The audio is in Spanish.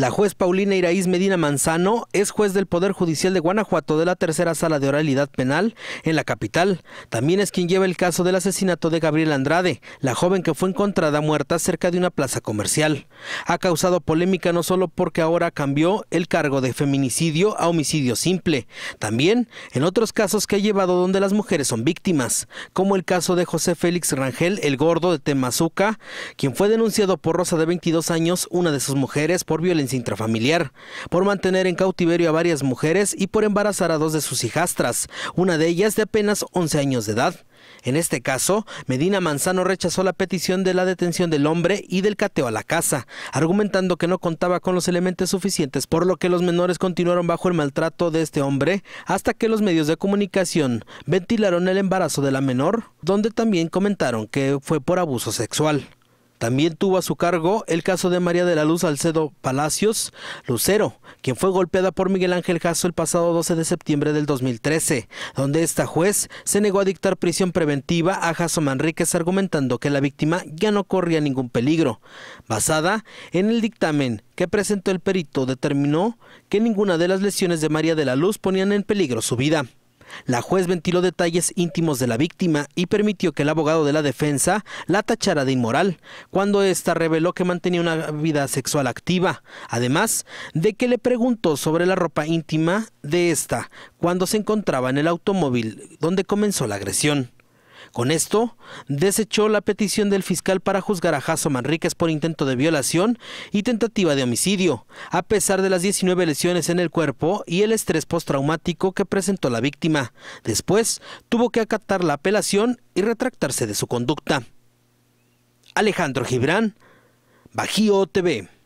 La juez Paulina Iraíz Medina Manzano es juez del Poder Judicial de Guanajuato de la Tercera Sala de Oralidad Penal en la capital. También es quien lleva el caso del asesinato de Gabriel Andrade, la joven que fue encontrada muerta cerca de una plaza comercial. Ha causado polémica no solo porque ahora cambió el cargo de feminicidio a homicidio simple, también en otros casos que ha llevado donde las mujeres son víctimas, como el caso de José Félix Rangel, el gordo de Temazuca, quien fue denunciado por Rosa de 22 años, una de sus mujeres, por violencia intrafamiliar, por mantener en cautiverio a varias mujeres y por embarazar a dos de sus hijastras, una de ellas de apenas 11 años de edad. En este caso, Medina Manzano rechazó la petición de la detención del hombre y del cateo a la casa, argumentando que no contaba con los elementos suficientes, por lo que los menores continuaron bajo el maltrato de este hombre hasta que los medios de comunicación ventilaron el embarazo de la menor, donde también comentaron que fue por abuso sexual. También tuvo a su cargo el caso de María de la Luz Alcedo Palacios Lucero, quien fue golpeada por Miguel Ángel Jasso el pasado 12 de septiembre del 2013, donde esta juez se negó a dictar prisión preventiva a Jasso Manríquez argumentando que la víctima ya no corría ningún peligro. Basada en el dictamen que presentó el perito, determinó que ninguna de las lesiones de María de la Luz ponían en peligro su vida. La juez ventiló detalles íntimos de la víctima y permitió que el abogado de la defensa la tachara de inmoral, cuando ésta reveló que mantenía una vida sexual activa, además de que le preguntó sobre la ropa íntima de ésta cuando se encontraba en el automóvil donde comenzó la agresión. Con esto, desechó la petición del fiscal para juzgar a Jaso Manríquez por intento de violación y tentativa de homicidio, a pesar de las 19 lesiones en el cuerpo y el estrés postraumático que presentó la víctima. Después, tuvo que acatar la apelación y retractarse de su conducta. Alejandro Gibrán, Bajío TV.